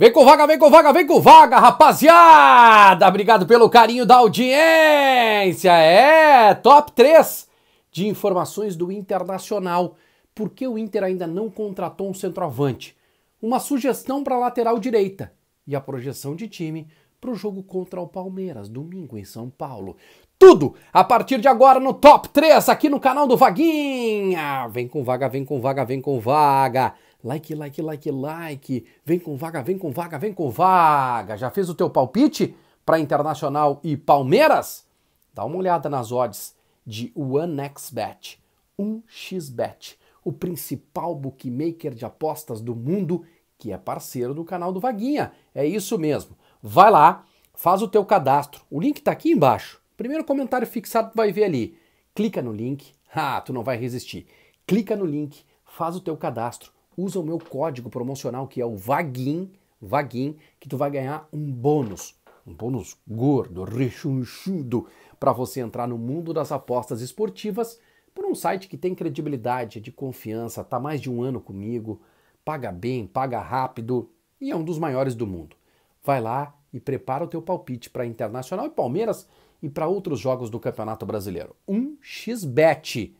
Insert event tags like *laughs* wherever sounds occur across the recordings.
Vem com vaga, vem com vaga, vem com vaga, rapaziada! Obrigado pelo carinho da audiência! É, top 3 de informações do Internacional. Por que o Inter ainda não contratou um centroavante? Uma sugestão para lateral direita e a projeção de time para o jogo contra o Palmeiras, domingo em São Paulo. Tudo a partir de agora no top 3 aqui no canal do Vaguinha! Vem com vaga, vem com vaga, vem com vaga! Like, like, like, like. Vem com vaga, vem com vaga, vem com vaga. Já fez o teu palpite para Internacional e Palmeiras? Dá uma olhada nas odds de OneXBet, 1xBet, o principal bookmaker de apostas do mundo que é parceiro do canal do Vaguinha. É isso mesmo. Vai lá, faz o teu cadastro. O link está aqui embaixo. Primeiro comentário fixado vai ver ali. Clica no link. Ah, tu não vai resistir. Clica no link, faz o teu cadastro usa o meu código promocional que é o VAGIN, VAGIN, que tu vai ganhar um bônus, um bônus gordo, rechonchudo, para você entrar no mundo das apostas esportivas por um site que tem credibilidade, de confiança, tá mais de um ano comigo, paga bem, paga rápido e é um dos maiores do mundo. Vai lá e prepara o teu palpite para Internacional e Palmeiras e para outros jogos do Campeonato Brasileiro. Um xbet.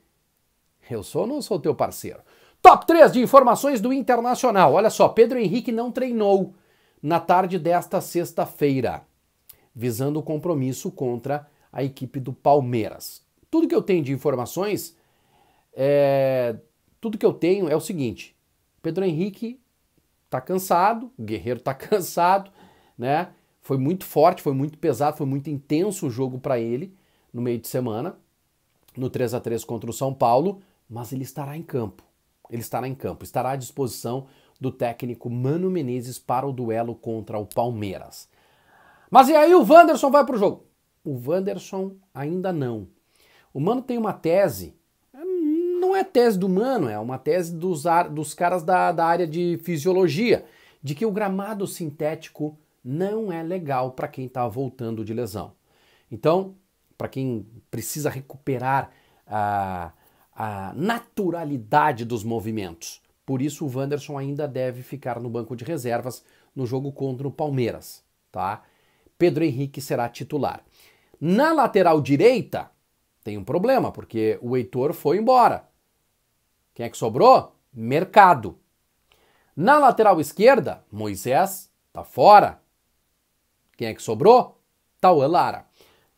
Eu sou ou não sou teu parceiro? Top 3 de informações do Internacional. Olha só, Pedro Henrique não treinou na tarde desta sexta-feira, visando o compromisso contra a equipe do Palmeiras. Tudo que eu tenho de informações, é... tudo que eu tenho é o seguinte: Pedro Henrique tá cansado, o Guerreiro tá *laughs* cansado, né? Foi muito forte, foi muito pesado, foi muito intenso o jogo para ele no meio de semana, no 3 a 3 contra o São Paulo, mas ele estará em campo ele estará em campo, estará à disposição do técnico Mano Menezes para o duelo contra o Palmeiras. Mas e aí o Wanderson vai para o jogo? O Wanderson ainda não. O Mano tem uma tese, não é tese do Mano, é uma tese dos, dos caras da, da área de fisiologia, de que o gramado sintético não é legal para quem está voltando de lesão. Então, para quem precisa recuperar a ah, a naturalidade dos movimentos. Por isso o Wanderson ainda deve ficar no banco de reservas no jogo contra o Palmeiras, tá? Pedro Henrique será titular. Na lateral direita tem um problema, porque o Heitor foi embora. Quem é que sobrou? Mercado. Na lateral esquerda, Moisés tá fora. Quem é que sobrou? Tauan Lara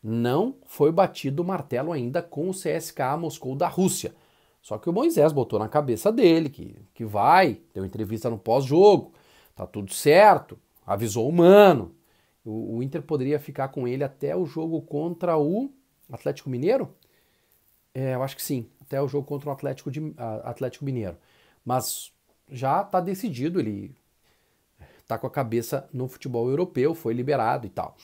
não foi batido o martelo ainda com o CSKA Moscou da Rússia. Só que o Moisés botou na cabeça dele que, que vai, deu entrevista no pós-jogo, tá tudo certo, avisou o Mano. O, o, Inter poderia ficar com ele até o jogo contra o Atlético Mineiro? É, eu acho que sim, até o jogo contra o Atlético, de, uh, Atlético Mineiro. Mas já tá decidido, ele tá com a cabeça no futebol europeu, foi liberado e tal.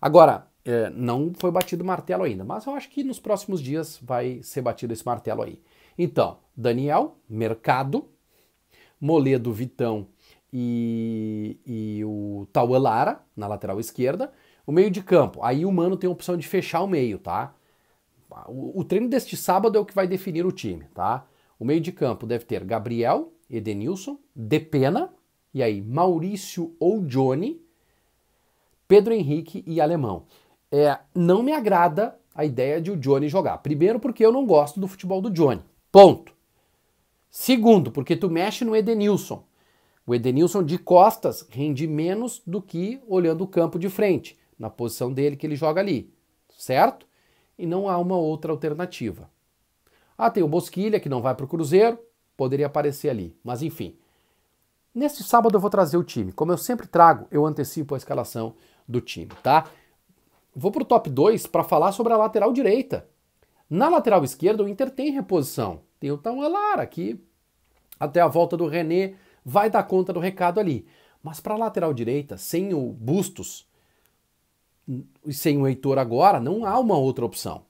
Agora, é, não foi batido o martelo ainda, mas eu acho que nos próximos dias vai ser batido esse martelo aí. Então, Daniel, Mercado, Moledo, Vitão e, e o Tauan Lara na lateral esquerda. O meio de campo, aí o Mano tem a opção de fechar o meio, tá? O, o treino deste sábado é o que vai definir o time, tá? O meio de campo deve ter Gabriel, Edenilson, Depena, e aí Maurício ou Johnny, Pedro Henrique e Alemão é, não me agrada a ideia de o Johnny jogar. Primeiro, porque eu não gosto do futebol do Johnny. Ponto. Segundo, porque tu mexe no Edenilson. O Edenilson de costas rende menos do que olhando o campo de frente, na posição dele que ele joga ali, certo? E não há uma outra alternativa. Ah, tem o Bosquilha que não vai para o Cruzeiro, poderia aparecer ali, mas enfim. Neste sábado eu vou trazer o time. Como eu sempre trago, eu antecipo a escalação do time, tá? Vou para o top 2 para falar sobre a lateral direita. Na lateral esquerda, o Inter tem reposição. Tem o Taualara, aqui, até a volta do René vai dar conta do recado ali. Mas para a lateral direita, sem o Bustos e sem o Heitor agora, não há uma outra opção.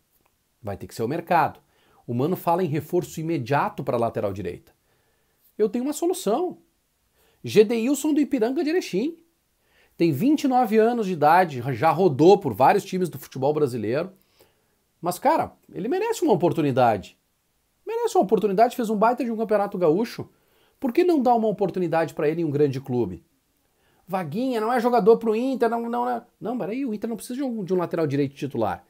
Vai ter que ser o mercado. O Mano fala em reforço imediato para a lateral direita. Eu tenho uma solução. Gedeilson do Ipiranga de Erechim tem 29 anos de idade, já rodou por vários times do futebol brasileiro. Mas, cara, ele merece uma oportunidade. Merece uma oportunidade, fez um baita de um campeonato gaúcho. Por que não dar uma oportunidade para ele em um grande clube? Vaguinha não é jogador pro Inter, não, não, não. Não, peraí, o Inter não precisa de um, de um lateral direito titular.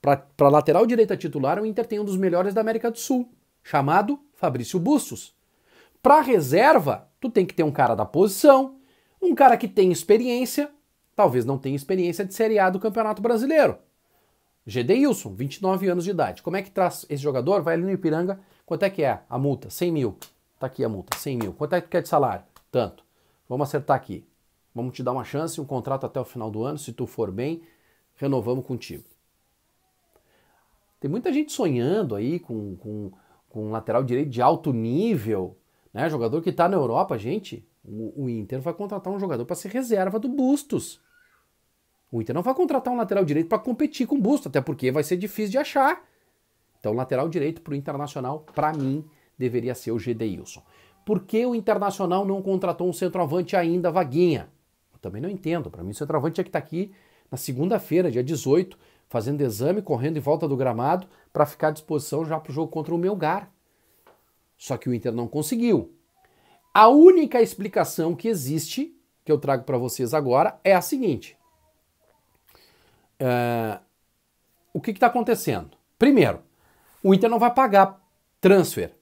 Para lateral direita titular, o Inter tem um dos melhores da América do Sul, chamado Fabrício Bustos. Para reserva, tu tem que ter um cara da posição, um cara que tem experiência, talvez não tenha experiência de Série A do Campeonato Brasileiro. Gedeilson, 29 anos de idade. Como é que traz esse jogador? Vai ali no Ipiranga, quanto é que é a multa? 100 mil. Tá aqui a multa, 100 mil. Quanto é que tu é quer de salário? Tanto. Vamos acertar aqui. Vamos te dar uma chance, um contrato até o final do ano. Se tu for bem, renovamos contigo. Tem muita gente sonhando aí com, com, com um lateral direito de alto nível, né? Jogador que está na Europa, gente. O, o Inter vai contratar um jogador para ser reserva do Bustos. O Inter não vai contratar um lateral direito para competir com o Bustos, até porque vai ser difícil de achar. Então, lateral direito para o Internacional, para mim, deveria ser o Gedeilson. Por que o Internacional não contratou um centroavante ainda, Vaguinha? Eu também não entendo. Para mim, o centroavante é que está aqui na segunda-feira, dia 18, fazendo exame, correndo em volta do gramado para ficar à disposição já para o jogo contra o Melgar. Só que o Inter não conseguiu. A única explicação que existe, que eu trago para vocês agora, é a seguinte: é, o que está acontecendo? Primeiro, o Inter não vai pagar transfer.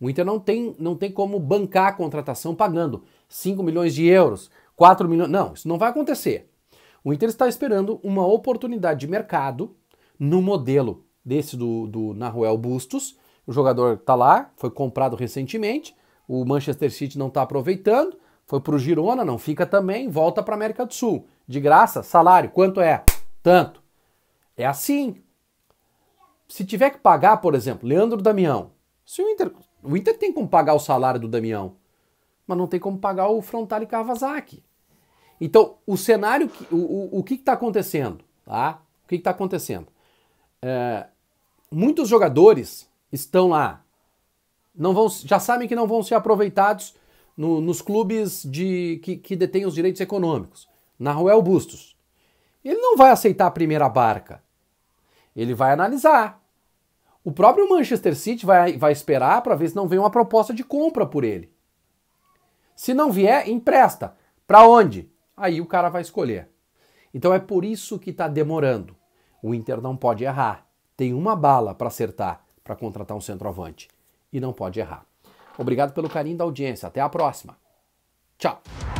O Inter não tem, não tem como bancar a contratação pagando 5 milhões de euros, 4 milhões. Não, isso não vai acontecer. O Inter está esperando uma oportunidade de mercado no modelo desse do, do Naruel Bustos. O jogador está lá, foi comprado recentemente, o Manchester City não está aproveitando, foi para o Girona, não fica também, volta para a América do Sul. De graça, salário, quanto é? Tanto. É assim. Se tiver que pagar, por exemplo, Leandro Damião, se o Inter, o Inter tem como pagar o salário do Damião, mas não tem como pagar o Frontale Kawasaki. Então, o cenário, o, o, o que está acontecendo? Tá? O que está acontecendo? É, muitos jogadores estão lá não vão, já sabem que não vão ser aproveitados no, nos clubes de que, que detêm os direitos econômicos. Na Ruel Bustos. Ele não vai aceitar a primeira barca. Ele vai analisar. O próprio Manchester City vai, vai esperar para ver se não vem uma proposta de compra por ele. Se não vier, empresta. Para onde? Aí o cara vai escolher. Então é por isso que está demorando. O Inter não pode errar. Tem uma bala para acertar para contratar um centroavante e não pode errar. Obrigado pelo carinho da audiência. Até a próxima. Tchau.